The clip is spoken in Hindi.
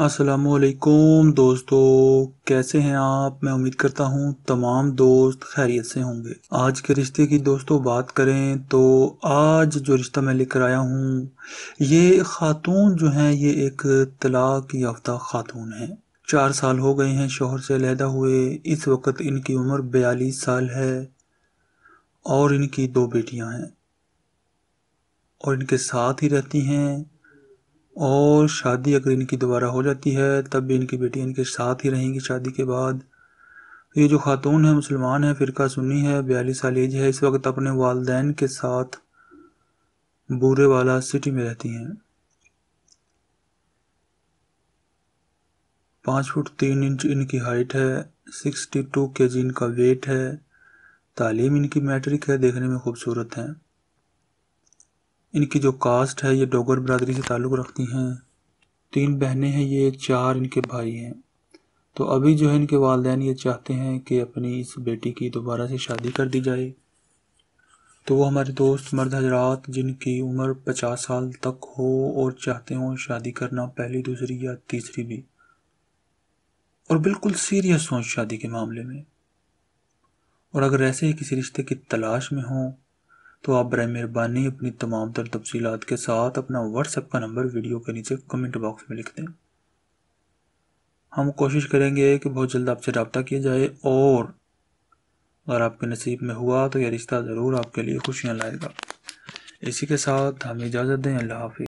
असलकुम दोस्तों कैसे हैं आप मैं उम्मीद करता हूं तमाम दोस्त खैरियत से होंगे आज के रिश्ते की दोस्तों बात करें तो आज जो रिश्ता मैं लेकर आया हूं ये खातून जो हैं ये एक तलाक याफ्ता खातून हैं चार साल हो गए हैं शोहर से लहदा हुए इस वक्त इनकी उम्र बयालीस साल है और इनकी दो बेटियां हैं और इनके साथ ही रहती हैं और शादी अगर इनकी दोबारा हो जाती है तब भी इनकी बेटी इनके साथ ही रहेंगी शादी के बाद तो ये जो खातून है मुसलमान है फ़िरका सुन्नी है बयालीस साल एज है इस वक्त अपने वालदेन के साथ बूरे वाला सिटी में रहती हैं पाँच फुट तीन इंच इनकी हाइट है सिक्सटी टू के जी इनका वेट है तालीम इनकी मैट्रिक है देखने में खूबसूरत हैं इनकी जो कास्ट है ये डोगर बरदरी से ताल्लुक़ रखती हैं तीन बहनें हैं ये चार इनके भाई हैं तो अभी जो है इनके वालदेन ये चाहते हैं कि अपनी इस बेटी की दोबारा से शादी कर दी जाए तो वो हमारे दोस्त मर्द हजरात जिनकी उम्र पचास साल तक हो और चाहते हों शादी करना पहली दूसरी या तीसरी भी और बिल्कुल सीरियस हों शादी के मामले में और अगर ऐसे ही किसी रिश्ते की तलाश में हों तो आप बर मेहरबानी अपनी तमाम तर तफसीत के साथ अपना व्हाट्सएप का नंबर वीडियो के नीचे कमेंट बॉक्स में लिख दें हम कोशिश करेंगे कि बहुत जल्द आपसे रबता किया जाए और अगर आपके नसीब में हुआ तो यह रिश्ता ज़रूर आपके लिए खुशियाँ लाएगा इसी के साथ हमें इजाज़त दें अल्लाह हाफि